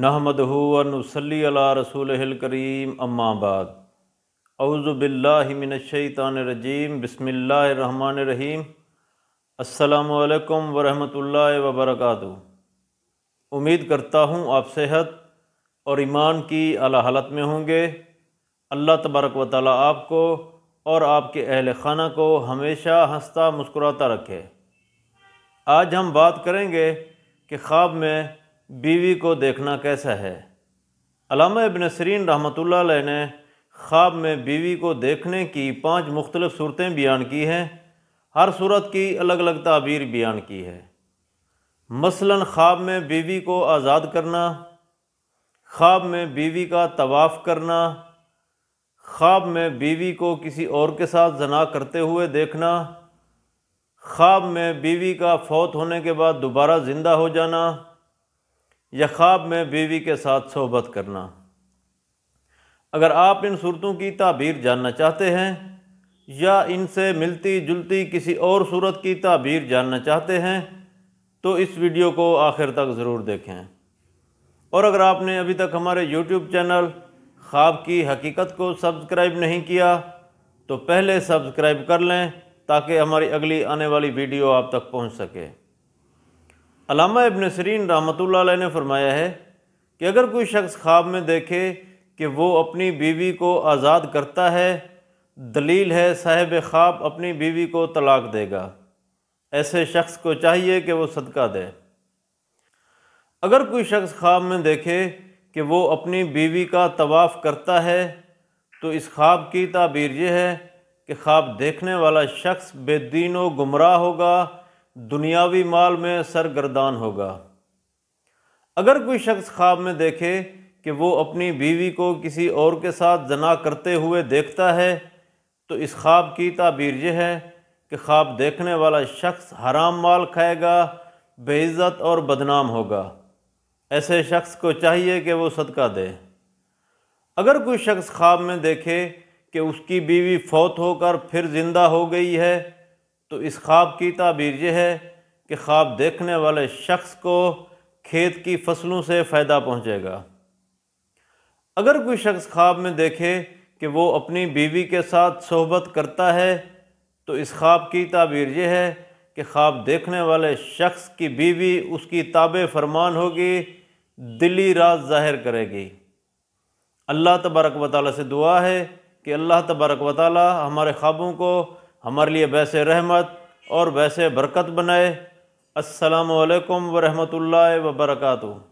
नहमद नहमदूनसली रसूल करीम अम्माबाद अउज़बिल्लिमिनशैतानरजीम बसमीम अल्लाम वरहमल वबरक उम्मीद करता हूँ आप सेहत और ईमान की अला हालत में होंगे अल्लाह तबारक व ताली आपको और आपके अहल खाना को हमेशा हंसता मुस्कुराता रखे आज हम बात करेंगे कि ख्वाब में बीवी को देखना कैसा है अलामा इबन सरीन रहमतुल्लाह ने ख्वाब में बीवी को देखने की पांच मुख्तलिफ़ सूरतें बयान की हैं हर सूरत की अलग अलग ताबीर बयान की है मसलन ख्वाब में बीवी को आज़ाद करना ख्वाब में बीवी का तवाफ़ करना ख्वाब में बीवी को किसी और के साथ जना करते हुए देखना ख्वाब में बीवी का फौत होने के बाद दोबारा ज़िंदा हो जाना या ख्वाब में बीवी के साथ सोबत करना अगर आप इन सूरतों की ताबीर जानना चाहते हैं या इनसे मिलती जुलती किसी और सूरत की ताबीर जानना चाहते हैं तो इस वीडियो को आखिर तक ज़रूर देखें और अगर आपने अभी तक हमारे यूट्यूब चैनल ख्वाब की हकीकत को सब्सक्राइब नहीं किया तो पहले सब्सक्राइब कर लें ताकि हमारी अगली आने वाली वीडियो आप तक पहुंच सके अलामा इबन सरीन रहमत ने फरमाया है कि अगर कोई शख्स ख्वाब में देखे कि वो अपनी बीवी को आज़ाद करता है दलील है साहेब ख्वाब अपनी बीवी को तलाक देगा ऐसे शख्स को चाहिए कि वो सदका दे अगर कोई शख्स ख्वाब में देखे कि वो अपनी बीवी का तवाफ़ करता है तो इस ख्वाब की ताबीर यह है कि ख्वाब देखने वाला शख्स बेदीन व गुमराह होगा दुनियावी माल में सरगर्दान होगा अगर कोई शख्स ख्वाब में देखे कि वो अपनी बीवी को किसी और के साथ जना करते हुए देखता है तो इस ख्वाब की ताबीर यह है कि ख्वाब देखने वाला शख्स हराम माल खाएगा बेइज़्ज़त और बदनाम होगा ऐसे शख्स को चाहिए कि वो सदका दे अगर कोई शख्स ख्वाब में देखे कि उसकी बीवी फौत होकर फिर ज़िंदा हो गई है तो इस ख्वाब की ताबीर यह है कि ख्वाब देखने वाले शख्स को खेत की फसलों से फ़ायदा पहुँचेगा अगर कोई शख्स ख्वाब में देखे कि वो अपनी बीवी के साथ सोहबत करता है तो इस ख्वाब की ताबीर यह है कि ख्वाब देखने वाले शख्स की बीवी उसकी ताब फरमान होगी दिली राज जाहिर करेगी अल्लाह तबारक वाली से दुआ है कि अल्लाह तबारक वाली हमारे ख्वाबों को हमारे लिए वैसे रहमत और वैसे बरकत बनाए असलकम वरहमल वबरकू